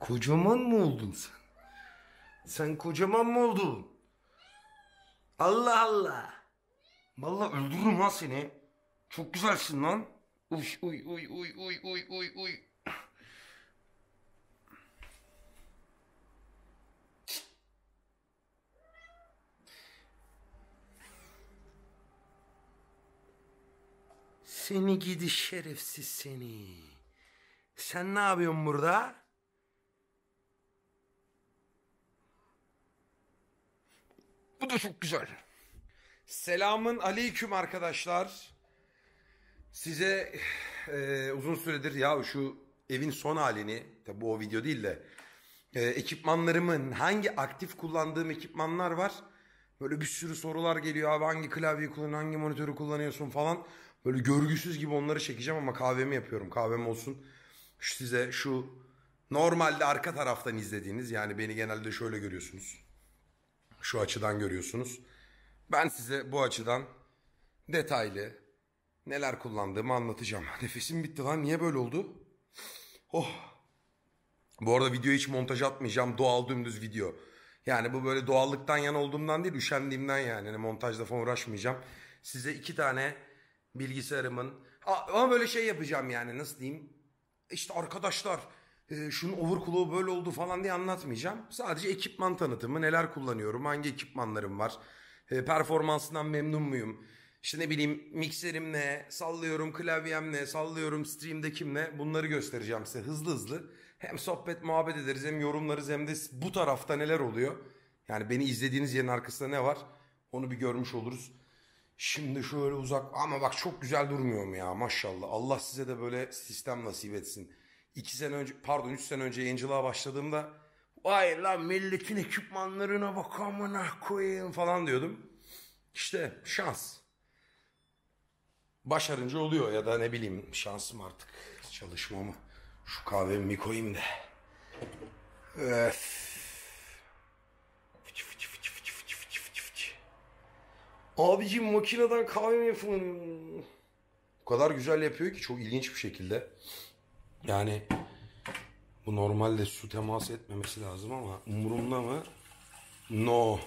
Kocaman mı oldun sen? Sen kocaman mı oldun? Allah Allah. Vallahi öldürürüm lan seni. Çok güzelsin lan. Uy uy uy uy uy uy uy uy. Seni gidi şerefsiz seni. Sen ne yapıyorsun burada? Bu da çok güzel. Selamın aleyküm arkadaşlar. Size e, uzun süredir ya şu evin son halini, tabi o video değil de e, ekipmanlarımın hangi aktif kullandığım ekipmanlar var. Böyle bir sürü sorular geliyor abi hangi klavyeyi kullanıyorsun, hangi monitörü kullanıyorsun falan. Böyle görgüsüz gibi onları çekeceğim ama kahvemi yapıyorum. Kahvem olsun. size şu normalde arka taraftan izlediğiniz yani beni genelde şöyle görüyorsunuz. Şu açıdan görüyorsunuz. Ben size bu açıdan detaylı neler kullandığımı anlatacağım. Nefesim bitti lan. Niye böyle oldu? Oh. Bu arada video hiç montaj atmayacağım. Doğal dümdüz video. Yani bu böyle doğallıktan yan olduğumdan değil üşendiğimden yani. yani montajla falan uğraşmayacağım. Size iki tane bilgisayarımın ama böyle şey yapacağım yani nasıl diyeyim. İşte arkadaşlar e, şunun overclock'u böyle oldu falan diye anlatmayacağım. Sadece ekipman tanıtımı, neler kullanıyorum, hangi ekipmanlarım var, e, performansından memnun muyum? İşte ne bileyim mikserim ne, sallıyorum klavyem ne, sallıyorum stream'de kim ne bunları göstereceğim size hızlı hızlı. Hem sohbet muhabbet ederiz hem yorumlarız hem de bu tarafta neler oluyor. Yani beni izlediğiniz yerin arkasında ne var onu bir görmüş oluruz. Şimdi şöyle uzak ama bak çok güzel durmuyorum ya maşallah. Allah size de böyle sistem nasip etsin. 2 sene önce pardon 3 sene önce yayıncılığa başladığımda vay lan milletin ekipmanlarına bak amına koyayım falan diyordum. İşte şans. Başarınca oluyor ya da ne bileyim şansım artık çalışmamı. Şu kahvemi bir koyayım da. Öf. Fıçı fıçı fıçı fıçı fıçı fıçı fıçı fıçı. Abicim makineden kahve mi yapılır? bu kadar güzel yapıyor ki çok ilginç bir şekilde. Yani bu normalde su temas etmemesi lazım ama umurumda mı? No.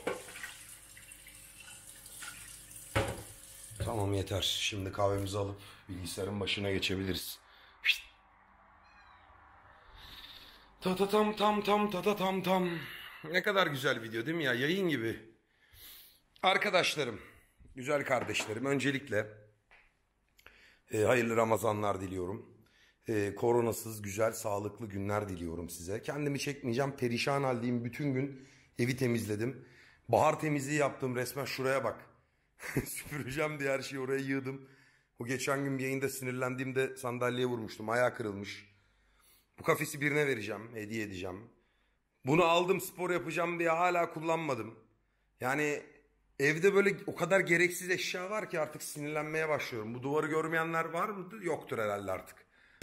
Tamam yeter. Şimdi kahvemizi alıp bilgisayarın başına geçebiliriz. Ta ta tam tam tam ta ta tam tam. Ne kadar güzel video değil mi ya? Yayın gibi. Arkadaşlarım, güzel kardeşlerim öncelikle e, hayırlı Ramazanlar diliyorum e, koronasız, güzel, sağlıklı günler diliyorum size. Kendimi çekmeyeceğim. Perişan haldeyim. Bütün gün evi temizledim. Bahar temizliği yaptım. Resmen şuraya bak. Süpüreceğim diye her şeyi oraya yığdım. Bu geçen gün bir yayında sinirlendiğimde sandalyeye vurmuştum. Ayağı kırılmış. Bu kafesi birine vereceğim. Hediye edeceğim. Bunu aldım spor yapacağım diye hala kullanmadım. Yani evde böyle o kadar gereksiz eşya var ki artık sinirlenmeye başlıyorum. Bu duvarı görmeyenler var mı? Yoktur herhalde artık.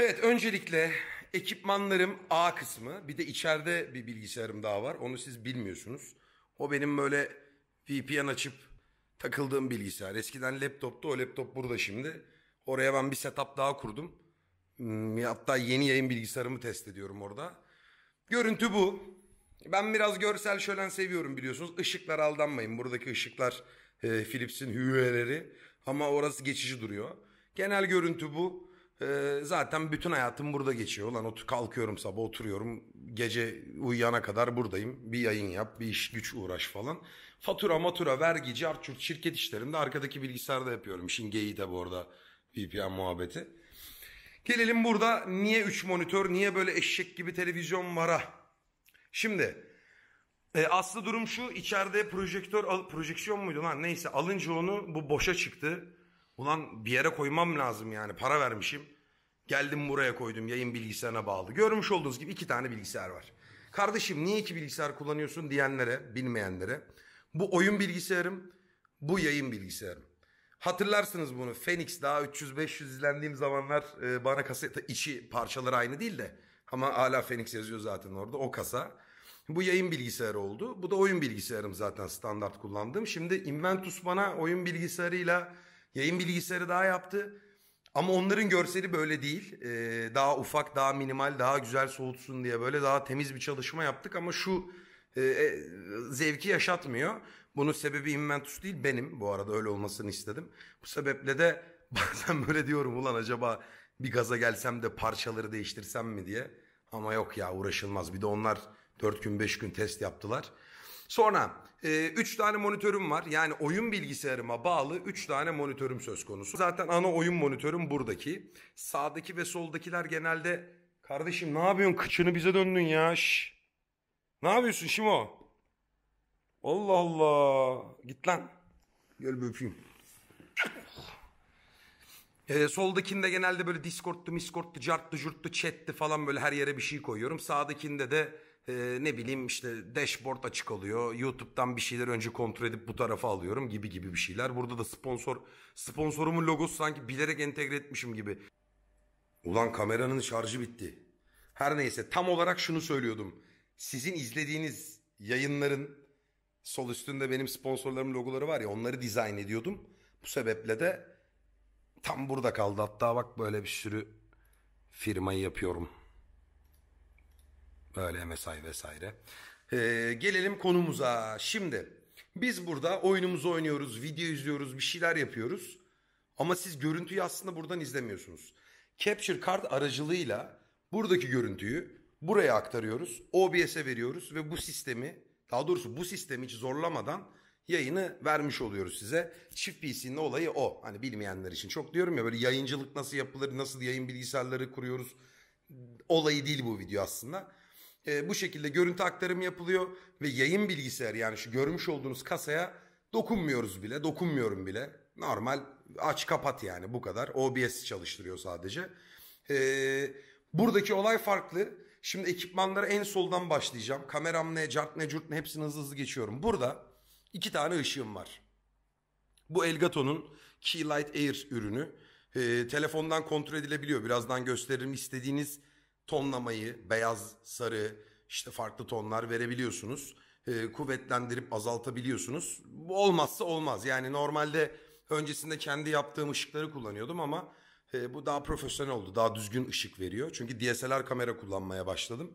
Evet öncelikle ekipmanlarım A kısmı. Bir de içeride bir bilgisayarım daha var. Onu siz bilmiyorsunuz. O benim böyle VPN açıp takıldığım bilgisayar. Eskiden laptoptu. O laptop burada şimdi. Oraya ben bir setup daha kurdum. Hmm, hatta yeni yayın bilgisayarımı test ediyorum orada. Görüntü bu. Ben biraz görsel şölen seviyorum biliyorsunuz. Işıklar aldanmayın. Buradaki ışıklar e, Philips'in hüyeleri ama orası geçici duruyor. Genel görüntü bu. Ee, zaten bütün hayatım burada geçiyor. Lan otur, kalkıyorum sabah oturuyorum. Gece uyuyana kadar buradayım. Bir yayın yap, bir iş güç uğraş falan. Fatura matura, vergi, carçurt, şirket işlerinde arkadaki bilgisayarda yapıyorum. İşin geyiği de bu arada VPN muhabbeti. Gelelim burada niye 3 monitör, niye böyle eşek gibi televizyon var Şimdi e, aslı durum şu içeride projektör al, projeksiyon muydu lan neyse alınca onu bu boşa çıktı. Ulan bir yere koymam lazım yani para vermişim. Geldim buraya koydum yayın bilgisayarına bağlı. Görmüş olduğunuz gibi iki tane bilgisayar var. Kardeşim niye iki bilgisayar kullanıyorsun diyenlere, bilmeyenlere. Bu oyun bilgisayarım, bu yayın bilgisayarım. Hatırlarsınız bunu. Phoenix daha 300-500 izlendiğim zamanlar e, bana kaseta içi parçaları aynı değil de. Ama hala Phoenix yazıyor zaten orada o kasa. Bu yayın bilgisayarı oldu. Bu da oyun bilgisayarım zaten standart kullandığım. Şimdi Inventus bana oyun bilgisayarıyla Yayın bilgisayarı daha yaptı. Ama onların görseli böyle değil. Ee, daha ufak, daha minimal, daha güzel soğutsun diye böyle daha temiz bir çalışma yaptık. Ama şu e, e zevki yaşatmıyor. Bunun sebebi Inventus değil benim bu arada öyle olmasını istedim. Bu sebeple de bazen böyle diyorum ulan acaba bir gaza gelsem de parçaları değiştirsem mi diye. Ama yok ya uğraşılmaz. Bir de onlar 4 gün 5 gün test yaptılar. Sonra 3 e, tane monitörüm var. Yani oyun bilgisayarıma bağlı 3 tane monitörüm söz konusu. Zaten ana oyun monitörüm buradaki. Sağdaki ve soldakiler genelde... Kardeşim ne yapıyorsun? Kıçını bize döndün ya. Şş. Ne yapıyorsun Şimo? Allah Allah. Git lan. Gel bir öpeyim. Ee, soldakinde genelde böyle discordtu, Miscord'lu, cartlı, jurttu, chat'li falan böyle her yere bir şey koyuyorum. Sağdakinde de e, ne bileyim işte dashboard açık oluyor. YouTube'dan bir şeyler önce kontrol edip bu tarafa alıyorum gibi gibi bir şeyler. Burada da sponsor sponsorumun logosu sanki bilerek entegre etmişim gibi. Ulan kameranın şarjı bitti. Her neyse tam olarak şunu söylüyordum. Sizin izlediğiniz yayınların sol üstünde benim sponsorlarımın logoları var ya onları dizayn ediyordum. Bu sebeple de tam burada kaldı. Hatta bak böyle bir sürü firmayı yapıyorum. Öyle mesai vesaire. Ee, gelelim konumuza. Şimdi biz burada oyunumuzu oynuyoruz, video izliyoruz, bir şeyler yapıyoruz. Ama siz görüntüyü aslında buradan izlemiyorsunuz. Capture Card aracılığıyla buradaki görüntüyü buraya aktarıyoruz. OBS'e veriyoruz ve bu sistemi daha doğrusu bu sistemi hiç zorlamadan yayını vermiş oluyoruz size. Çift PC'nin olayı o. Hani bilmeyenler için çok diyorum ya böyle yayıncılık nasıl yapılır, nasıl yayın bilgisayarları kuruyoruz. Olayı değil bu video aslında. E, bu şekilde görüntü aktarımı yapılıyor ve yayın bilgisayar yani şu görmüş olduğunuz kasaya dokunmuyoruz bile, dokunmuyorum bile. Normal aç kapat yani bu kadar. OBS çalıştırıyor sadece. E, buradaki olay farklı. Şimdi ekipmanları en soldan başlayacağım. Kameram ne, cart ne, cürt ne hepsini hızlı hızlı geçiyorum. Burada iki tane ışığım var. Bu Elgato'nun Keylight Air ürünü. E, telefondan kontrol edilebiliyor. Birazdan gösteririm. İstediğiniz tonlamayı beyaz, sarı, işte farklı tonlar verebiliyorsunuz. E, kuvvetlendirip azaltabiliyorsunuz. Bu olmazsa olmaz. Yani normalde öncesinde kendi yaptığım ışıkları kullanıyordum ama e, bu daha profesyonel oldu. Daha düzgün ışık veriyor. Çünkü DSLR kamera kullanmaya başladım.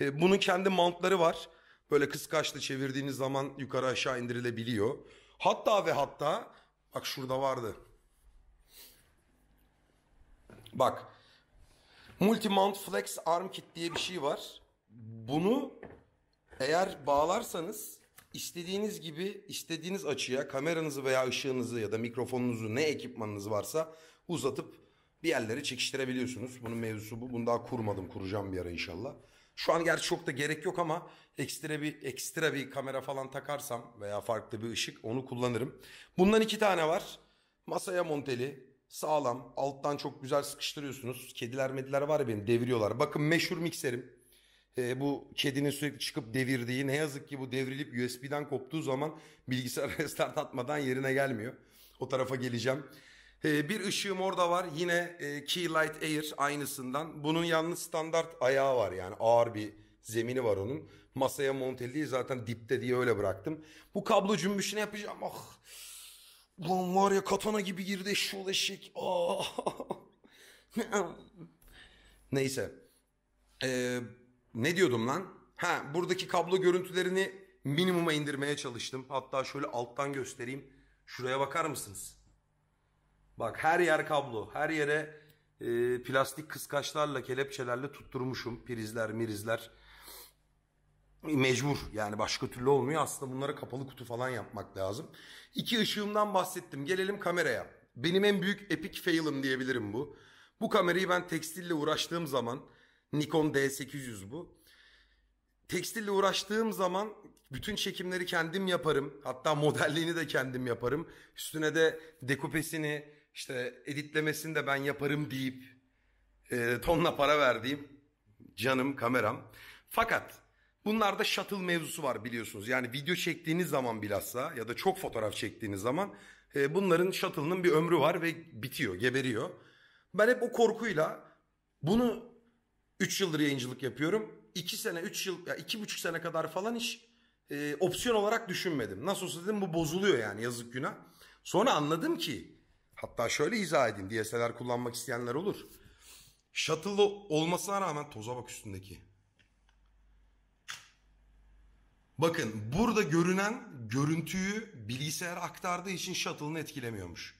E, bunun kendi mountları var. Böyle kıskaçlı çevirdiğiniz zaman yukarı aşağı indirilebiliyor. Hatta ve hatta bak şurada vardı. Bak Multi Mount Flex Arm Kit diye bir şey var. Bunu eğer bağlarsanız istediğiniz gibi istediğiniz açıya kameranızı veya ışığınızı ya da mikrofonunuzu ne ekipmanınız varsa uzatıp bir yerlere çekiştirebiliyorsunuz. Bunun mevzusu bu. Bunu daha kurmadım. Kuracağım bir ara inşallah. Şu an gerçi çok da gerek yok ama ekstra bir ekstra bir kamera falan takarsam veya farklı bir ışık onu kullanırım. Bundan iki tane var. Masaya monteli Sağlam. Alttan çok güzel sıkıştırıyorsunuz. Kediler mediler var ya benim deviriyorlar. Bakın meşhur mikserim. E, bu kedinin sürekli çıkıp devirdiği ne yazık ki bu devrilip USB'den koptuğu zaman bilgisayar restart atmadan yerine gelmiyor. O tarafa geleceğim. E, bir ışığım orada var. Yine e, Key Air aynısından. Bunun yalnız standart ayağı var yani ağır bir zemini var onun. Masaya montelliği zaten dipte diye öyle bıraktım. Bu kablo cümbüşüne yapacağım. Oh. Lan var ya katana gibi girdi şu leşik. Ah. Neyse. Ee, ne diyordum lan? Ha buradaki kablo görüntülerini minimuma indirmeye çalıştım. Hatta şöyle alttan göstereyim. Şuraya bakar mısınız? Bak her yer kablo. Her yere e, plastik kıskaçlarla, kelepçelerle tutturmuşum. Prizler, mirizler mecbur yani başka türlü olmuyor. Aslında bunlara kapalı kutu falan yapmak lazım. İki ışığımdan bahsettim. Gelelim kameraya. Benim en büyük epic fail'ım diyebilirim bu. Bu kamerayı ben tekstille uğraştığım zaman Nikon D800 bu. Tekstille uğraştığım zaman bütün çekimleri kendim yaparım. Hatta modelliğini de kendim yaparım. Üstüne de dekupesini işte editlemesini de ben yaparım deyip e, tonla para verdiğim canım kameram. Fakat Bunlarda shuttle mevzusu var biliyorsunuz. Yani video çektiğiniz zaman bilhassa ya da çok fotoğraf çektiğiniz zaman e, bunların shuttle'ının bir ömrü var ve bitiyor, geberiyor. Ben hep o korkuyla bunu 3 yıldır yayıncılık yapıyorum. 2 sene, 3 yıl, ya 2,5 sene kadar falan hiç e, opsiyon olarak düşünmedim. Nasıl olsa dedim bu bozuluyor yani yazık günah. Sonra anladım ki hatta şöyle izah edeyim DSLR kullanmak isteyenler olur. Shuttle'lı olmasına rağmen toza bak üstündeki. Bakın burada görünen görüntüyü bilgisayar aktardığı için shuttle'ını etkilemiyormuş.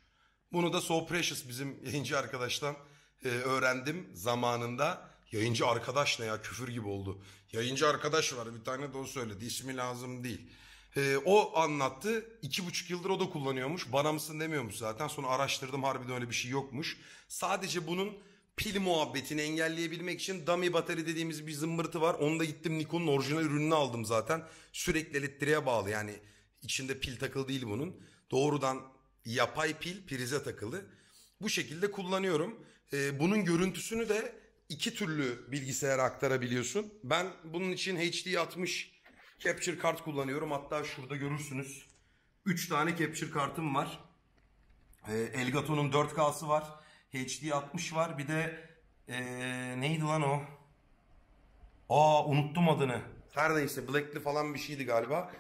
Bunu da So Precious bizim yayıncı arkadaştan e, öğrendim zamanında. Yayıncı arkadaş ne ya küfür gibi oldu. Yayıncı arkadaş var bir tane de o söyledi ismi lazım değil. E, o anlattı. iki buçuk yıldır o da kullanıyormuş. Bana mısın demiyormuş zaten. Sonra araştırdım harbiden öyle bir şey yokmuş. Sadece bunun pil muhabbetini engelleyebilmek için dummy bateri dediğimiz bir zımbırtı var. Onu da gittim Nikon'un orijinal ürününü aldım zaten. Sürekli elektriğe bağlı yani içinde pil takılı değil bunun. Doğrudan yapay pil prize takılı. Bu şekilde kullanıyorum. Ee, bunun görüntüsünü de iki türlü bilgisayara aktarabiliyorsun. Ben bunun için HD 60 capture kart kullanıyorum. Hatta şurada görürsünüz. 3 tane capture kartım var. Ee, Elgato'nun 4K'sı var. HD 60 var. Bir de ee, neydi lan o? Aa unuttum adını. Her neyse Black'li falan bir şeydi galiba.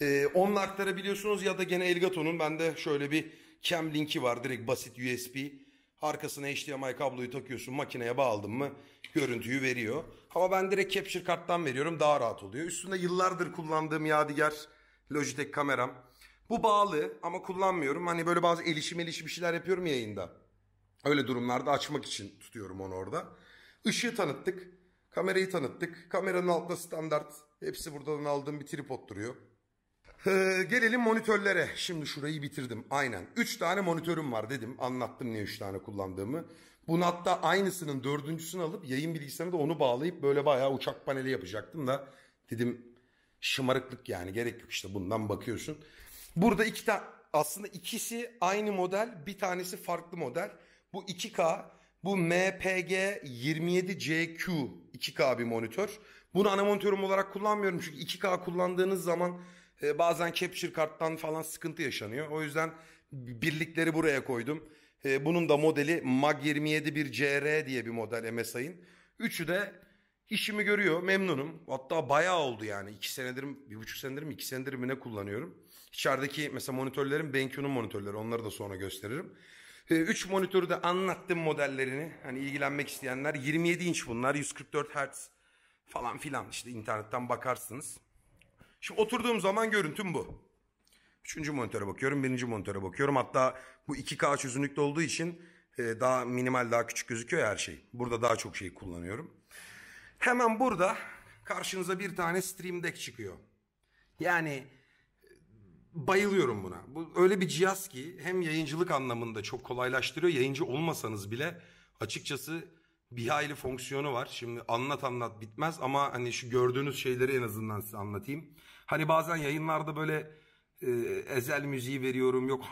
Ee, onunla aktarabiliyorsunuz ya da gene Elgato'nun bende şöyle bir cam linki var. Direkt basit USB. Arkasına HDMI kabloyu takıyorsun makineye bağladın mı görüntüyü veriyor. Ama ben direkt capture karttan veriyorum daha rahat oluyor. Üstünde yıllardır kullandığım yadigar Logitech kameram. Bu bağlı ama kullanmıyorum. Hani böyle bazı elişim elişim bir şeyler yapıyorum yayında. Öyle durumlarda açmak için tutuyorum onu orada. Işığı tanıttık. Kamerayı tanıttık. Kameranın altında standart. Hepsi buradan aldığım bir tripod duruyor. Ee, gelelim monitörlere. Şimdi şurayı bitirdim. Aynen. 3 tane monitörüm var dedim. Anlattım niye 3 tane kullandığımı. Bunu hatta aynısının dördüncüsünü alıp yayın bilgisayarına da onu bağlayıp böyle bayağı uçak paneli yapacaktım da dedim şımarıklık yani gerek yok işte bundan bakıyorsun. Burada iki tane aslında ikisi aynı model bir tanesi farklı model. Bu 2K bu MPG 27CQ 2K bir monitör. Bunu ana monitörüm olarak kullanmıyorum çünkü 2K kullandığınız zaman e, bazen capture karttan falan sıkıntı yaşanıyor. O yüzden birlikleri buraya koydum. E, bunun da modeli Mag 271CR diye bir model MSI'ın. Üçü de işimi görüyor memnunum. Hatta bayağı oldu yani. iki senedir, bir buçuk senedir mi iki senedir mi ne kullanıyorum. İçerideki mesela monitörlerim BenQ'nun monitörleri onları da sonra gösteririm. 3 ee, monitörde anlattım modellerini. Hani ilgilenmek isteyenler 27 inç bunlar 144 Hz falan filan işte internetten bakarsınız. Şimdi oturduğum zaman görüntüm bu. Üçüncü monitöre bakıyorum, birinci monitöre bakıyorum. Hatta bu 2K çözünürlükte olduğu için e, daha minimal, daha küçük gözüküyor her şey. Burada daha çok şey kullanıyorum. Hemen burada karşınıza bir tane Stream Deck çıkıyor. Yani bayılıyorum buna. Bu öyle bir cihaz ki hem yayıncılık anlamında çok kolaylaştırıyor. Yayıncı olmasanız bile açıkçası bir hayli fonksiyonu var. Şimdi anlat anlat bitmez ama hani şu gördüğünüz şeyleri en azından size anlatayım. Hani bazen yayınlarda böyle e, ezel müziği veriyorum yok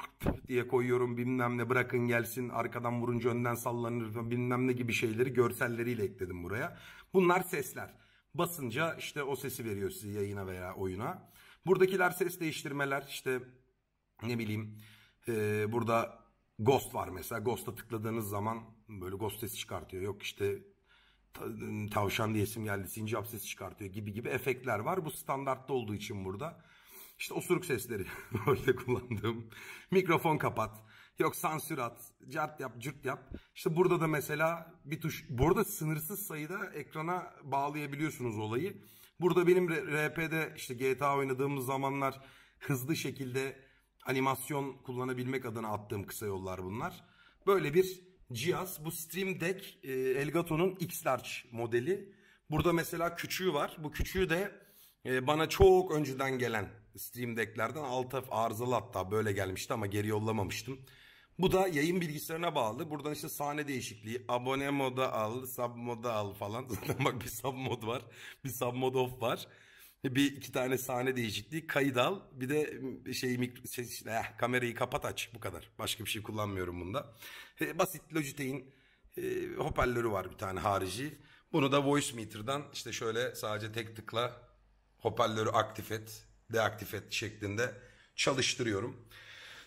diye koyuyorum bilmem ne bırakın gelsin arkadan vurunca önden sallanır bilmem ne gibi şeyleri görselleriyle ekledim buraya. Bunlar sesler. Basınca işte o sesi veriyor size yayına veya oyuna. Buradakiler ses değiştirmeler işte ne bileyim e, burada Ghost var mesela. Ghost'a tıkladığınız zaman böyle Ghost sesi çıkartıyor. Yok işte tavşan diye isim geldi. Sincap sesi çıkartıyor gibi gibi efektler var. Bu standartta olduğu için burada. İşte osuruk sesleri öyle kullandığım. Mikrofon kapat. Yok sansür at. Cart yap, cürt yap. işte burada da mesela bir tuş. Burada sınırsız sayıda ekrana bağlayabiliyorsunuz olayı. Burada benim RP'de işte GTA oynadığımız zamanlar hızlı şekilde animasyon kullanabilmek adına attığım kısa yollar bunlar. Böyle bir cihaz. Bu Stream Deck e, Elgato'nun X-Large modeli. Burada mesela küçüğü var. Bu küçüğü de e, bana çok önceden gelen Stream Deck'lerden alta arızalı hatta böyle gelmişti ama geri yollamamıştım. Bu da yayın bilgisayarına bağlı. Buradan işte sahne değişikliği, abone moda al, sub moda al falan. Zaten bak bir sub mod var, bir sub mod off var. Bir iki tane sahne değişikliği, kayıt al. Bir de şey, mikro, şey eh, kamerayı kapat aç bu kadar. Başka bir şey kullanmıyorum bunda. E, basit Logitech'in e, hoparlörü var bir tane harici. Bunu da voice meter'dan işte şöyle sadece tek tıkla hoparlörü aktif et, deaktif et şeklinde çalıştırıyorum.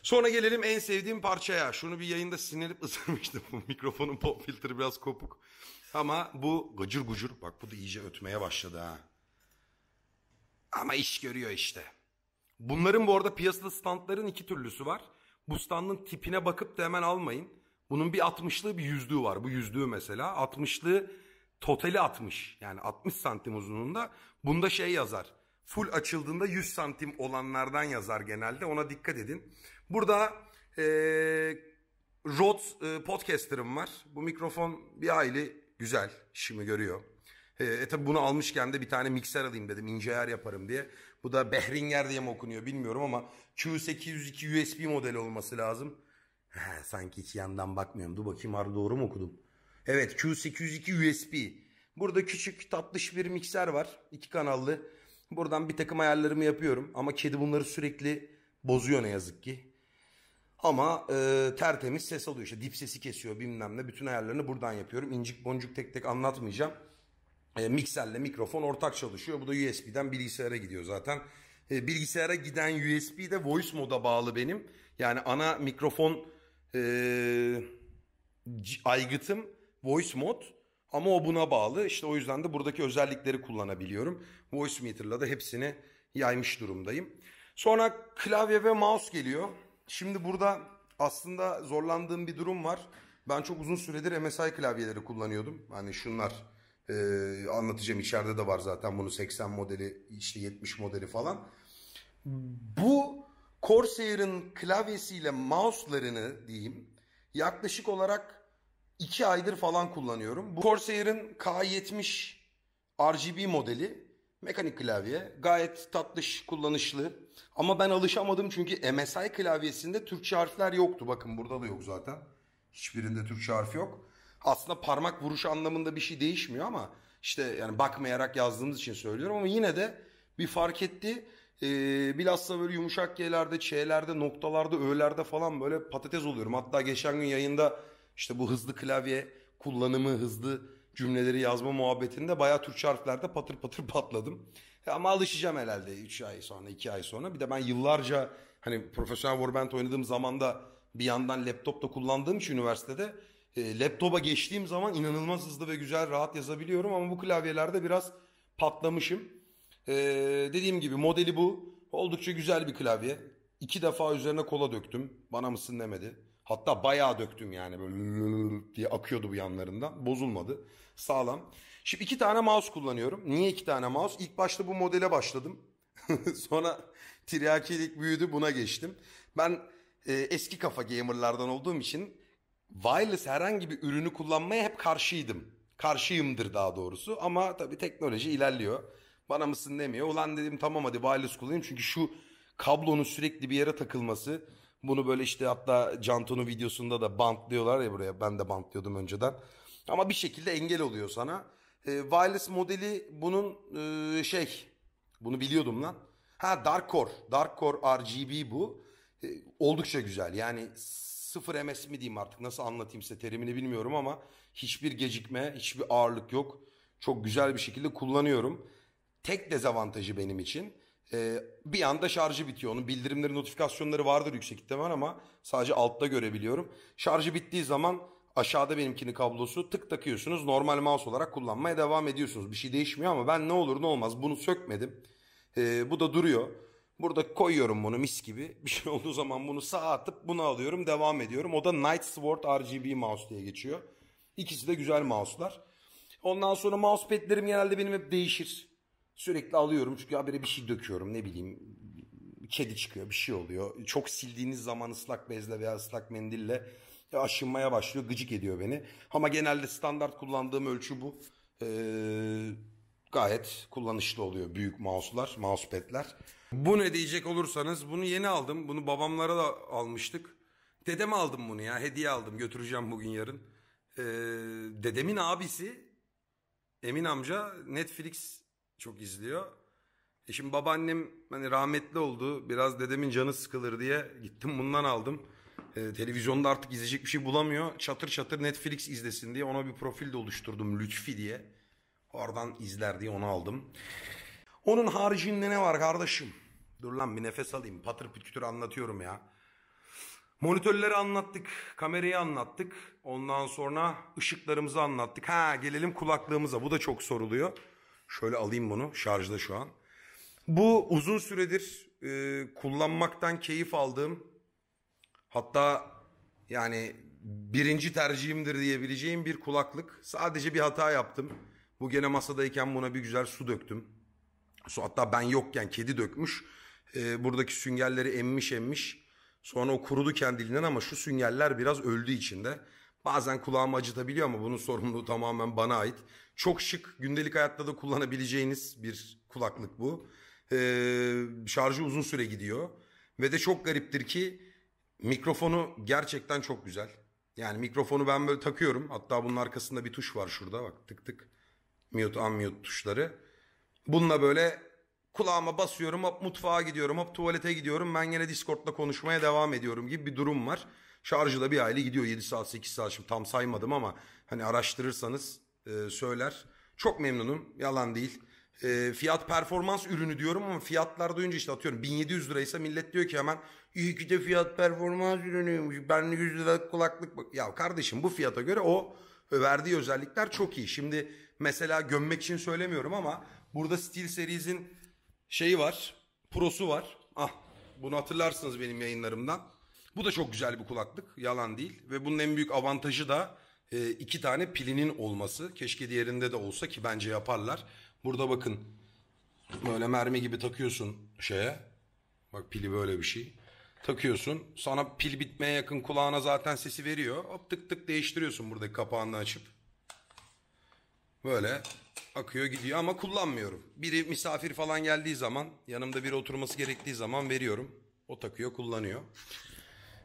Sonra gelelim en sevdiğim parçaya. Şunu bir yayında sinirip ısırmıştım. Mikrofonun pop filtri biraz kopuk. Ama bu gıcır gucur. Bak bu da iyice ötmeye başladı ha. Ama iş görüyor işte. Bunların bu arada piyasada standların iki türlüsü var. Bu standın tipine bakıp da hemen almayın. Bunun bir 60'lığı bir yüzlüğü var. Bu yüzlüğü mesela. 60'lığı toteli 60. Yani 60 santim uzunluğunda. Bunda şey yazar. Full açıldığında 100 santim olanlardan yazar genelde. Ona dikkat edin. Burada e, Rod e, podcaster'ım var. Bu mikrofon bir aile güzel işimi görüyor. E, e tabi bunu almışken de bir tane mikser alayım dedim ince ayar yaparım diye. Bu da Behringer diye mi okunuyor bilmiyorum ama Q802 USB modeli olması lazım. He, sanki hiç yandan bakmıyorum. Dur bakayım harbi doğru mu okudum? Evet Q802 USB. Burada küçük tatlış bir mikser var. iki kanallı. Buradan bir takım ayarlarımı yapıyorum. Ama kedi bunları sürekli bozuyor ne yazık ki. Ama e, tertemiz ses alıyor işte dip sesi kesiyor bilmem ne bütün ayarlarını buradan yapıyorum. incik boncuk tek tek anlatmayacağım. E, mikserle mikrofon ortak çalışıyor. Bu da USB'den bilgisayara gidiyor zaten. E, bilgisayara giden USB de voice moda bağlı benim. Yani ana mikrofon e, aygıtım voice mod. Ama o buna bağlı. işte o yüzden de buradaki özellikleri kullanabiliyorum. Voice meter'la da hepsini yaymış durumdayım. Sonra klavye ve mouse geliyor. Şimdi burada aslında zorlandığım bir durum var. Ben çok uzun süredir MSI klavyeleri kullanıyordum. Hani şunlar e, anlatacağım içeride de var zaten bunu 80 modeli işte 70 modeli falan. Bu Corsair'ın klavyesiyle mouse'larını diyeyim yaklaşık olarak 2 aydır falan kullanıyorum. Bu Corsair'ın K70 RGB modeli Mekanik klavye gayet tatlış, kullanışlı. Ama ben alışamadım çünkü MSI klavyesinde Türkçe harfler yoktu. Bakın burada da yok zaten. Hiçbirinde Türkçe harfi yok. Aslında parmak vuruşu anlamında bir şey değişmiyor ama işte yani bakmayarak yazdığımız için söylüyorum ama yine de bir fark etti. Ee, bilhassa böyle yumuşak G'lerde, Ç'lerde, noktalarda, Ö'lerde falan böyle patates oluyorum. Hatta geçen gün yayında işte bu hızlı klavye kullanımı, hızlı cümleleri yazma muhabbetinde bayağı Türkçe harflerde patır patır patladım. E, ama alışacağım herhalde 3 ay sonra 2 ay sonra. Bir de ben yıllarca hani profesyonel Warband oynadığım zaman da bir yandan laptop da kullandığım için üniversitede e, laptopa geçtiğim zaman inanılmaz hızlı ve güzel rahat yazabiliyorum ama bu klavyelerde biraz patlamışım. E, dediğim gibi modeli bu. Oldukça güzel bir klavye. İki defa üzerine kola döktüm. Bana mısın demedi. Hatta bayağı döktüm yani böyle diye akıyordu bu yanlarından. Bozulmadı. Sağlam. Şimdi iki tane mouse kullanıyorum. Niye iki tane mouse? İlk başta bu modele başladım. Sonra tiryakilik büyüdü buna geçtim. Ben e, eski kafa gamerlardan olduğum için wireless herhangi bir ürünü kullanmaya hep karşıydım. Karşıyımdır daha doğrusu ama tabii teknoloji ilerliyor. Bana mısın demiyor. Ulan dedim tamam hadi wireless kullanayım çünkü şu kablonun sürekli bir yere takılması bunu böyle işte hatta Canto'nun videosunda da bantlıyorlar ya buraya. Ben de bantlıyordum önceden. Ama bir şekilde engel oluyor sana. E, wireless modeli bunun e, şey bunu biliyordum lan. Ha Dark Core. Dark Core RGB bu. E, oldukça güzel. Yani sıfır ms mi diyeyim artık nasıl anlatayım size terimini bilmiyorum ama hiçbir gecikme, hiçbir ağırlık yok. Çok güzel bir şekilde kullanıyorum. Tek dezavantajı benim için ee, bir anda şarjı bitiyor. Onun bildirimleri, notifikasyonları vardır yüksek ihtimal ama sadece altta görebiliyorum. Şarjı bittiği zaman aşağıda benimkini kablosu tık takıyorsunuz. Normal mouse olarak kullanmaya devam ediyorsunuz. Bir şey değişmiyor ama ben ne olur ne olmaz bunu sökmedim. Ee, bu da duruyor. Burada koyuyorum bunu mis gibi. Bir şey olduğu zaman bunu sağa atıp bunu alıyorum devam ediyorum. O da Night Sword RGB mouse diye geçiyor. İkisi de güzel mouse'lar. Ondan sonra mouse mousepad'lerim genelde benim hep değişir. Sürekli alıyorum çünkü habire bir şey döküyorum ne bileyim kedi çıkıyor bir şey oluyor. Çok sildiğiniz zaman ıslak bezle veya ıslak mendille aşınmaya başlıyor gıcık ediyor beni. Ama genelde standart kullandığım ölçü bu. Ee, gayet kullanışlı oluyor büyük mouse'lar, mousepad'ler. Bu ne diyecek olursanız bunu yeni aldım. Bunu babamlara da almıştık. dedem aldım bunu ya hediye aldım götüreceğim bugün yarın. Ee, dedemin abisi Emin amca Netflix çok izliyor. E şimdi babaannem hani rahmetli oldu. Biraz dedemin canı sıkılır diye gittim bundan aldım. E, televizyonda artık izleyecek bir şey bulamıyor. Çatır çatır Netflix izlesin diye ona bir profil de oluşturdum Lütfi diye. Oradan izler diye onu aldım. Onun haricinde ne var kardeşim? Dur lan bir nefes alayım. Patır pütkütür anlatıyorum ya. Monitörleri anlattık, kamerayı anlattık. Ondan sonra ışıklarımızı anlattık. Ha gelelim kulaklığımıza. Bu da çok soruluyor. Şöyle alayım bunu şarjda şu an. Bu uzun süredir e, kullanmaktan keyif aldığım hatta yani birinci tercihimdir diyebileceğim bir kulaklık. Sadece bir hata yaptım. Bu gene masadayken buna bir güzel su döktüm. Su hatta ben yokken kedi dökmüş. E, buradaki süngerleri emmiş emmiş. Sonra o kurudu kendiliğinden ama şu süngerler biraz öldü içinde. Bazen kulağımı acıtabiliyor ama bunun sorumluluğu tamamen bana ait. Çok şık gündelik hayatta da kullanabileceğiniz bir kulaklık bu. Ee, şarjı uzun süre gidiyor. Ve de çok gariptir ki mikrofonu gerçekten çok güzel. Yani mikrofonu ben böyle takıyorum. Hatta bunun arkasında bir tuş var şurada bak tık tık. Mute unmute tuşları. Bununla böyle kulağıma basıyorum hop mutfağa gidiyorum hop tuvalete gidiyorum. Ben yine Discord'da konuşmaya devam ediyorum gibi bir durum var. Şarjı bir aile gidiyor 7 saat 8 saat şimdi tam saymadım ama hani araştırırsanız e, söyler. Çok memnunum yalan değil. E, fiyat performans ürünü diyorum ama fiyatlar duyunca işte atıyorum 1700 liraysa millet diyor ki hemen iyi ki de fiyat performans ürünüymüş ben 100 lira kulaklık ya kardeşim bu fiyata göre o e, verdiği özellikler çok iyi. Şimdi mesela gömmek için söylemiyorum ama burada Steel Series'in şeyi var prosu var ah bunu hatırlarsınız benim yayınlarımdan bu da çok güzel bir kulaklık. Yalan değil. Ve bunun en büyük avantajı da e, iki tane pilinin olması. Keşke diğerinde de olsa ki bence yaparlar. Burada bakın böyle mermi gibi takıyorsun şeye. Bak pili böyle bir şey. Takıyorsun. Sana pil bitmeye yakın kulağına zaten sesi veriyor. Hop tık tık değiştiriyorsun buradaki kapağını açıp. Böyle akıyor gidiyor ama kullanmıyorum. Biri misafir falan geldiği zaman yanımda biri oturması gerektiği zaman veriyorum. O takıyor kullanıyor.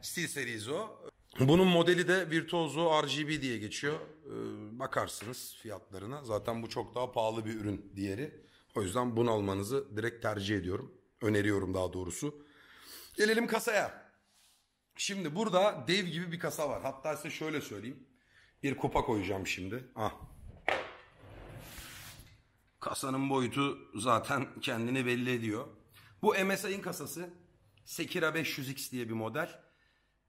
SteelSeries o. Bunun modeli de Virtuoso RGB diye geçiyor. Ee, bakarsınız fiyatlarına. Zaten bu çok daha pahalı bir ürün diğeri. O yüzden bunu almanızı direkt tercih ediyorum. Öneriyorum daha doğrusu. Gelelim kasaya. Şimdi burada dev gibi bir kasa var. Hatta size şöyle söyleyeyim. Bir kupa koyacağım şimdi. Ah. Kasanın boyutu zaten kendini belli ediyor. Bu MSI'ın kasası. Sekira 500X diye bir model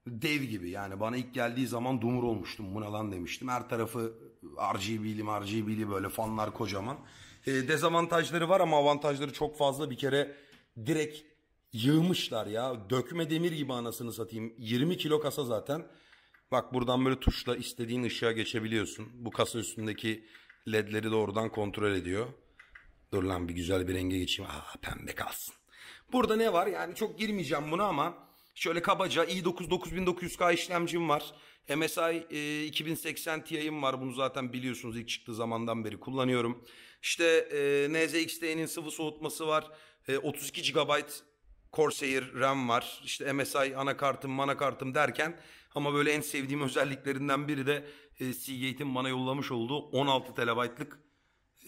dev gibi yani bana ilk geldiği zaman dumur olmuştum bu ne lan demiştim. Her tarafı RGB'li RGB'li böyle fanlar kocaman. E, dezavantajları var ama avantajları çok fazla bir kere direkt yığmışlar ya. Dökme demir gibi anasını satayım. 20 kilo kasa zaten. Bak buradan böyle tuşla istediğin ışığa geçebiliyorsun. Bu kasa üstündeki ledleri doğrudan kontrol ediyor. Dur lan bir güzel bir renge geçeyim. Aa pembe kalsın. Burada ne var? Yani çok girmeyeceğim buna ama Şöyle kabaca i9 9900K işlemcim var. MSI e, 2080 Ti'im var. Bunu zaten biliyorsunuz ilk çıktığı zamandan beri kullanıyorum. İşte e, NZXT'nin sıvı soğutması var. E, 32 GB Corsair RAM var. İşte MSI anakartım, manakartım derken ama böyle en sevdiğim özelliklerinden biri de e, Seagate'in bana yollamış olduğu 16 TB'lık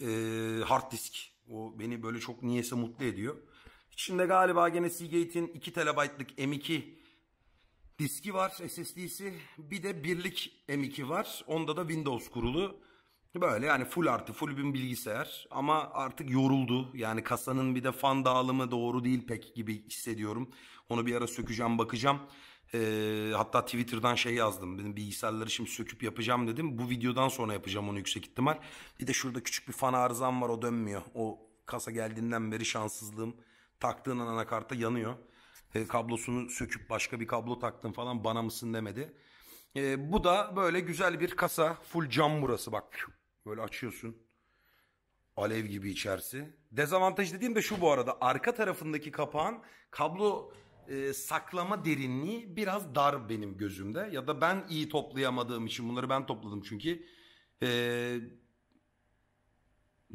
e, hard disk. O beni böyle çok niyese mutlu ediyor. İçinde galiba gene Seagate'in 2 TB'lık M2 diski var SSD'si. Bir de birlik M2 var. Onda da Windows kurulu. Böyle yani full artı full bir bilgisayar ama artık yoruldu. Yani kasanın bir de fan dağılımı doğru değil pek gibi hissediyorum. Onu bir ara sökeceğim bakacağım. Ee, hatta Twitter'dan şey yazdım. Benim bilgisayarları şimdi söküp yapacağım dedim. Bu videodan sonra yapacağım onu yüksek ihtimal. Bir de şurada küçük bir fan arızam var o dönmüyor. O kasa geldiğinden beri şanssızlığım. Taktığın anakarta yanıyor. E, kablosunu söküp başka bir kablo taktın falan bana mısın demedi. E, bu da böyle güzel bir kasa. Full cam burası bak. Böyle açıyorsun. Alev gibi içerisi. Dezavantaj dediğim de şu bu arada. Arka tarafındaki kapağın kablo e, saklama derinliği biraz dar benim gözümde. Ya da ben iyi toplayamadığım için bunları ben topladım çünkü. E,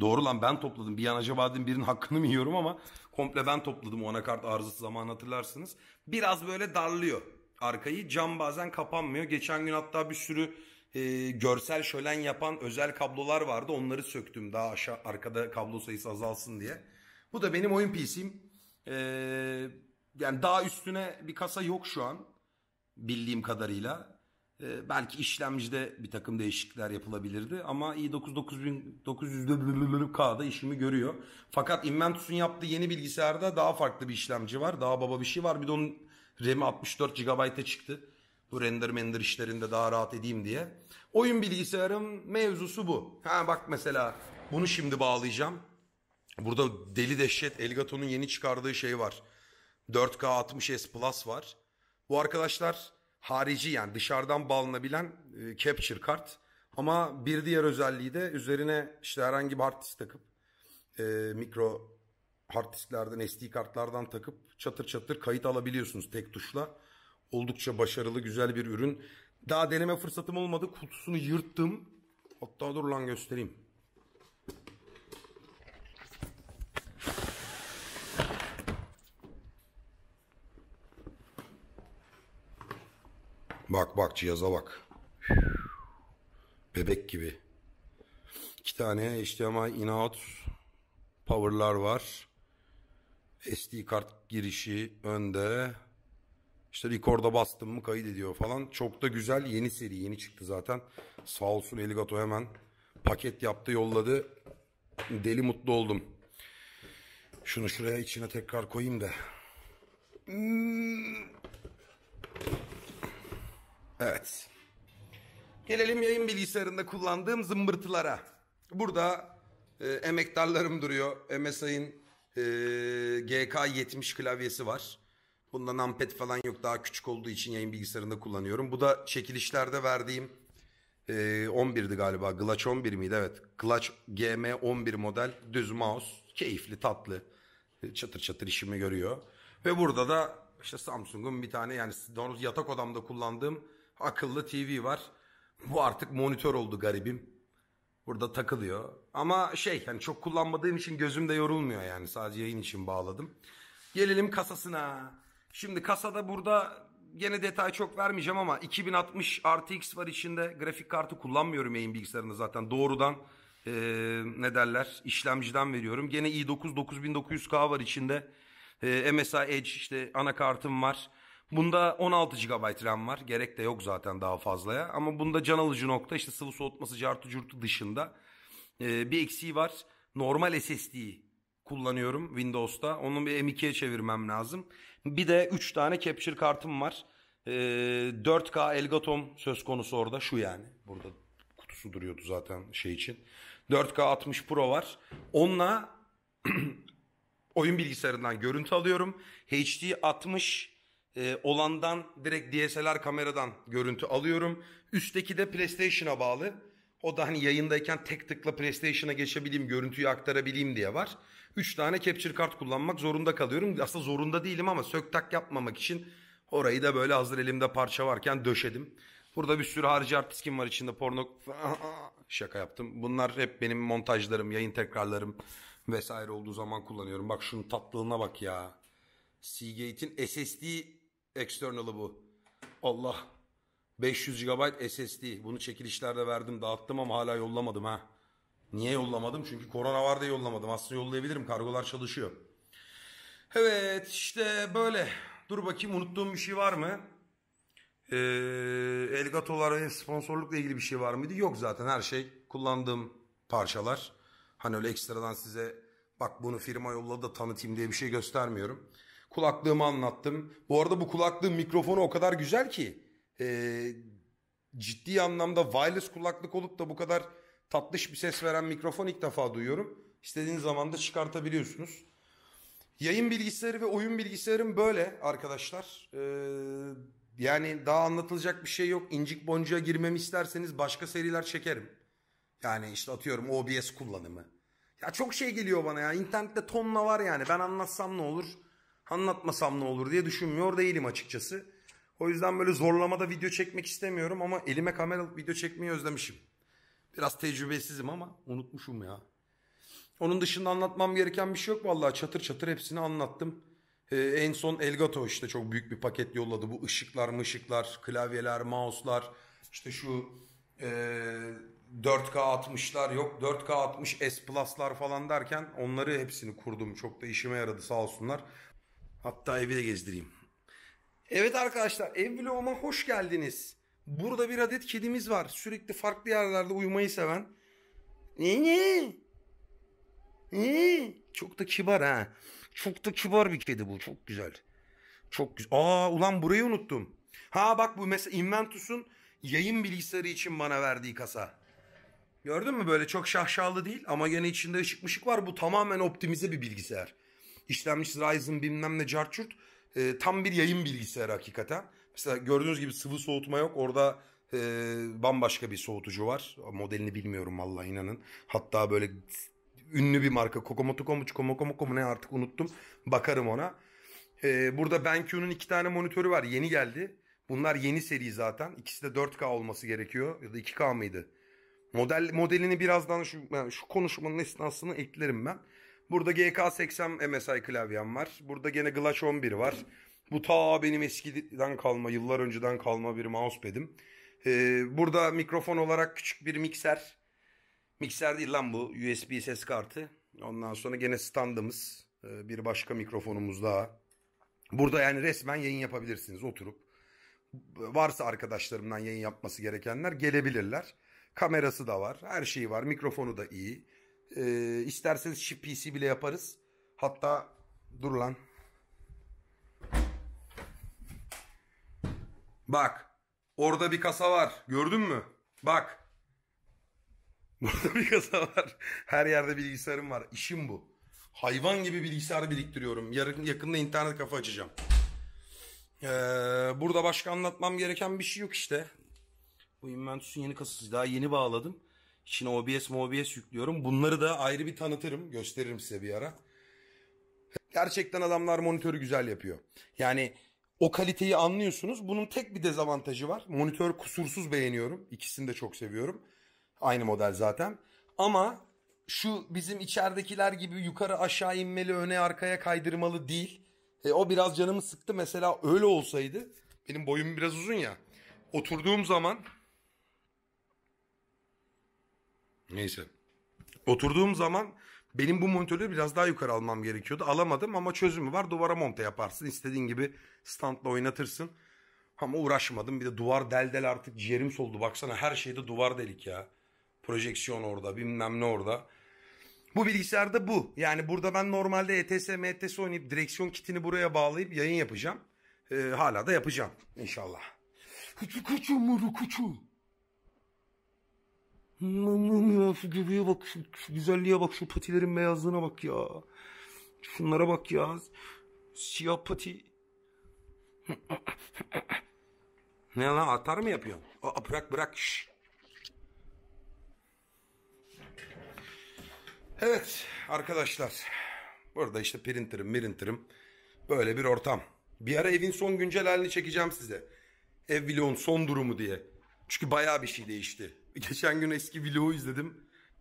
doğru lan ben topladım. Bir an acaba dedim birinin hakkını mı yiyorum ama Komple ben topladım o anakart arızası zaman hatırlarsınız. Biraz böyle darlıyor arkayı. Cam bazen kapanmıyor. Geçen gün hatta bir sürü e, görsel şölen yapan özel kablolar vardı. Onları söktüm daha aşağı arkada kablo sayısı azalsın diye. Bu da benim oyun PC'm. E, yani daha üstüne bir kasa yok şu an bildiğim kadarıyla. E, belki işlemcide bir takım değişiklikler yapılabilirdi ama i9-9900K'da işimi görüyor. Fakat Inventus'un yaptığı yeni bilgisayarda daha farklı bir işlemci var. Daha baba bir şey var. Bir de onun RAM'i 64 GB'a çıktı. Bu render render işlerinde daha rahat edeyim diye. Oyun bilgisayarım mevzusu bu. Ha bak mesela bunu şimdi bağlayacağım. Burada deli dehşet Elgato'nun yeni çıkardığı şey var. 4K 60S Plus var. Bu arkadaşlar harici yani dışarıdan bağlanabilen e, capture kart. Ama bir diğer özelliği de üzerine işte herhangi bir hard disk takıp e, mikro hard disklerden SD kartlardan takıp çatır çatır kayıt alabiliyorsunuz tek tuşla. Oldukça başarılı güzel bir ürün. Daha deneme fırsatım olmadı. Kutusunu yırttım. Hatta dur lan göstereyim. Bak bak cihaza bak. Bebek gibi. İki tane HDMI in-out power'lar var. SD kart girişi önde. İşte rekorda bastım mı kayıt ediyor falan. Çok da güzel yeni seri yeni çıktı zaten. Sağ olsun Eligato hemen paket yaptı yolladı. Deli mutlu oldum. Şunu şuraya içine tekrar koyayım da. Hmm. Evet. Gelelim yayın bilgisayarında kullandığım zımbırtılara. Burada e, emektarlarım duruyor. MSI'nin e, GK70 klavyesi var. Bunda numpad falan yok. Daha küçük olduğu için yayın bilgisayarında kullanıyorum. Bu da çekilişlerde verdiğim e, 11'di galiba. Clutch 11 miydi? Evet. Clutch GM11 model düz mouse. Keyifli, tatlı. E, çatır çatır işimi görüyor. Ve burada da işte Samsung'un bir tane yani doğrusu yatak odamda kullandığım Akıllı TV var. Bu artık monitör oldu garibim. Burada takılıyor. Ama şey yani çok kullanmadığım için gözüm de yorulmuyor yani. Sadece yayın için bağladım. Gelelim kasasına. Şimdi kasada burada gene detay çok vermeyeceğim ama 2060 RTX var içinde. Grafik kartı kullanmıyorum yayın bilgisayarında zaten. Doğrudan ee, ne derler işlemciden veriyorum. Gene i9 9900K var içinde. E, MSI Edge işte anakartım var. Bunda 16 GB RAM var. Gerek de yok zaten daha fazlaya. Ama bunda can alıcı nokta işte sıvı soğutması cartı curtu dışında e, bir eksiği var. Normal SSD'yi kullanıyorum Windows'ta. Onu bir M2'ye çevirmem lazım. Bir de 3 tane capture kartım var. E, 4K Elgatom söz konusu orada. Şu yani. Burada kutusu duruyordu zaten şey için. 4K 60 Pro var. Onunla oyun bilgisayarından görüntü alıyorum. HD 60 e, olandan direkt DSLR kameradan görüntü alıyorum. Üstteki de PlayStation'a bağlı. O da hani yayındayken tek tıkla PlayStation'a geçebileyim, görüntüyü aktarabileyim diye var. 3 tane capture kart kullanmak zorunda kalıyorum. Aslında zorunda değilim ama sök tak yapmamak için orayı da böyle hazır elimde parça varken döşedim. Burada bir sürü harici hard diskim var içinde porno... Şaka yaptım. Bunlar hep benim montajlarım, yayın tekrarlarım vesaire olduğu zaman kullanıyorum. Bak şunun tatlılığına bak ya. Seagate'in SSD External'ı bu. Allah. 500 GB SSD. Bunu çekilişlerde verdim dağıttım ama hala yollamadım ha. Niye yollamadım? Çünkü korona var diye yollamadım. Aslında yollayabilirim. Kargolar çalışıyor. Evet işte böyle. Dur bakayım unuttuğum bir şey var mı? Ee, Elgato'lara sponsorlukla ilgili bir şey var mıydı? Yok zaten her şey kullandığım parçalar. Hani öyle ekstradan size bak bunu firma yolladı da tanıtayım diye bir şey göstermiyorum. Kulaklığımı anlattım. Bu arada bu kulaklığın mikrofonu o kadar güzel ki e, ciddi anlamda wireless kulaklık olup da bu kadar tatlış bir ses veren mikrofon ilk defa duyuyorum. İstediğiniz zaman da çıkartabiliyorsunuz. Yayın bilgisayarı ve oyun bilgisayarım böyle arkadaşlar. Ee, yani daha anlatılacak bir şey yok. İncik boncuğa girmemi isterseniz başka seriler çekerim. Yani işte atıyorum OBS kullanımı. Ya çok şey geliyor bana ya. İnternette tonla var yani. Ben anlatsam ne olur? anlatmasam ne olur diye düşünmüyor değilim açıkçası. O yüzden böyle zorlamada video çekmek istemiyorum ama elime kamera alıp video çekmeyi özlemişim. Biraz tecrübesizim ama unutmuşum ya. Onun dışında anlatmam gereken bir şey yok vallahi çatır çatır hepsini anlattım. Ee, en son Elgato işte çok büyük bir paket yolladı. Bu ışıklar, mı ışıklar, klavyeler, mouse'lar, işte şu e, 4K 60'lar yok 4K 60 S Plus'lar falan derken onları hepsini kurdum. Çok da işime yaradı sağ olsunlar. Hatta evi de gezdireyim. Evet arkadaşlar ev vloguma hoş geldiniz. Burada bir adet kedimiz var. Sürekli farklı yerlerde uyumayı seven. Ne ne? Ne? Çok da kibar ha. Çok da kibar bir kedi bu. Çok güzel. Çok güzel. Aa ulan burayı unuttum. Ha bak bu mesela Inventus'un yayın bilgisayarı için bana verdiği kasa. Gördün mü böyle çok şahşalı değil ama gene içinde ışık mışık var. Bu tamamen optimize bir bilgisayar işlemci Ryzen bilmem ne carçurt e, tam bir yayın bilgisayarı hakikaten. Mesela gördüğünüz gibi sıvı soğutma yok. Orada e, bambaşka bir soğutucu var. Modelini bilmiyorum valla inanın. Hatta böyle ünlü bir marka Kokomoto mu Kokomoto mu ne artık unuttum. Bakarım ona. E, burada BenQ'nun iki tane monitörü var. Yeni geldi. Bunlar yeni seri zaten. İkisi de 4K olması gerekiyor. Ya da 2K mıydı? Model modelini birazdan şu yani şu konuşmanın esnasını eklerim ben. Burada GK80 MSI klavyem var. Burada gene Glash 11 var. Bu ta benim eskiden kalma, yıllar önceden kalma bir mousepad'im. Ee, burada mikrofon olarak küçük bir mikser. Mikser değil lan bu. USB ses kartı. Ondan sonra gene standımız. Ee, bir başka mikrofonumuz daha. Burada yani resmen yayın yapabilirsiniz oturup. Varsa arkadaşlarımdan yayın yapması gerekenler gelebilirler. Kamerası da var. Her şeyi var. Mikrofonu da iyi. E, isterseniz ship PC bile yaparız. Hatta dur lan. Bak. Orada bir kasa var. Gördün mü? Bak. Burada bir kasa var. Her yerde bilgisayarım var. İşim bu. Hayvan gibi bilgisayar biriktiriyorum. Yarın yakında internet kafa açacağım. Ee, burada başka anlatmam gereken bir şey yok işte. Bu Inventus'un yeni kasası. Daha yeni bağladım. İçine OBS MoBS yüklüyorum. Bunları da ayrı bir tanıtırım. Gösteririm size bir ara. Gerçekten adamlar monitörü güzel yapıyor. Yani o kaliteyi anlıyorsunuz. Bunun tek bir dezavantajı var. Monitör kusursuz beğeniyorum. İkisini de çok seviyorum. Aynı model zaten. Ama şu bizim içeridekiler gibi yukarı aşağı inmeli, öne arkaya kaydırmalı değil. E, o biraz canımı sıktı. Mesela öyle olsaydı benim boyum biraz uzun ya. Oturduğum zaman Neyse. Oturduğum zaman benim bu monitörü biraz daha yukarı almam gerekiyordu. Alamadım ama çözümü var. Duvara monte yaparsın. İstediğin gibi standla oynatırsın. Ama uğraşmadım. Bir de duvar del del artık ciğerim soldu. Baksana her şeyde duvar delik ya. Projeksiyon orada bilmem ne orada. Bu bilgisayarda bu. Yani burada ben normalde ETS, MTS oynayıp direksiyon kitini buraya bağlayıp yayın yapacağım. Ee, hala da yapacağım inşallah. Kuçu kuçu muru kuçu. İnanmıyorum ya şu göbeğe bak şu, şu güzelliğe bak şu patilerin beyazlığına bak ya. Şunlara bak ya. Siyah pati. ne lan atar mı yapıyorsun? Aa, bırak bırak. Şş. Evet arkadaşlar. Burada işte printer'ım printer'ım. Böyle bir ortam. Bir ara evin son güncel halini çekeceğim size. Ev vlogun son durumu diye. Çünkü baya bir şey değişti. Geçen gün eski vlogu izledim.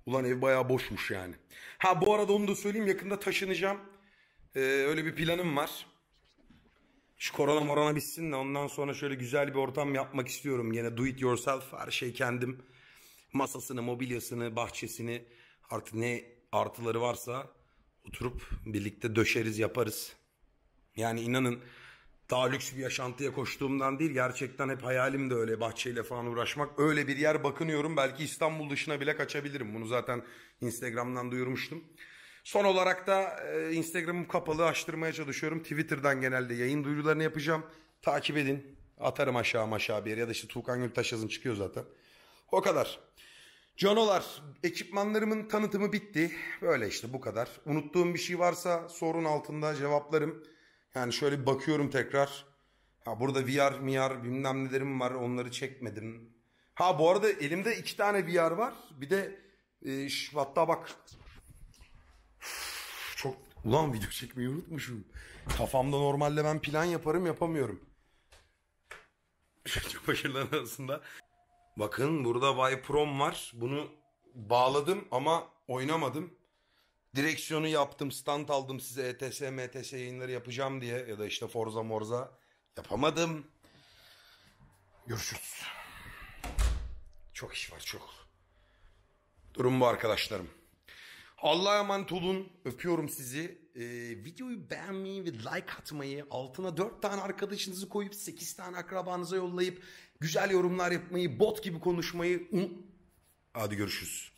Ulan ev bayağı boşmuş yani. Ha bu arada onu da söyleyeyim yakında taşınacağım. Ee, öyle bir planım var. Şu korona morona bitsin de ondan sonra şöyle güzel bir ortam yapmak istiyorum. Yine do it yourself her şey kendim. Masasını, mobilyasını, bahçesini artık ne artıları varsa oturup birlikte döşeriz yaparız. Yani inanın daha lüks bir yaşantıya koştuğumdan değil gerçekten hep hayalim de öyle bahçeyle falan uğraşmak. Öyle bir yer bakınıyorum belki İstanbul dışına bile kaçabilirim. Bunu zaten Instagram'dan duyurmuştum. Son olarak da e, Instagram'ım kapalı açtırmaya çalışıyorum. Twitter'dan genelde yayın duyurularını yapacağım. Takip edin. Atarım aşağı aşağı bir yere ya da işte Tuğkan Gültaş yazın çıkıyor zaten. O kadar. Canolar, ekipmanlarımın tanıtımı bitti. Böyle işte bu kadar. Unuttuğum bir şey varsa sorun altında cevaplarım. Yani şöyle bir bakıyorum tekrar. Ha burada VR, MR bilmem nelerim var onları çekmedim. Ha bu arada elimde iki tane VR var. Bir de e, hatta bak. Çok ulan video çekmeyi unutmuşum. Kafamda normalde ben plan yaparım yapamıyorum. Çok başarılı aslında. Bakın burada Viprom var. Bunu bağladım ama oynamadım direksiyonu yaptım, stand aldım size ETS, MTS yayınları yapacağım diye ya da işte Forza Morza yapamadım. Görüşürüz. Çok iş var çok. Durum bu arkadaşlarım. Allah'a emanet olun. Öpüyorum sizi. Ee, videoyu beğenmeyi ve like atmayı, altına 4 tane arkadaşınızı koyup 8 tane akrabanıza yollayıp güzel yorumlar yapmayı, bot gibi konuşmayı... Hadi görüşürüz.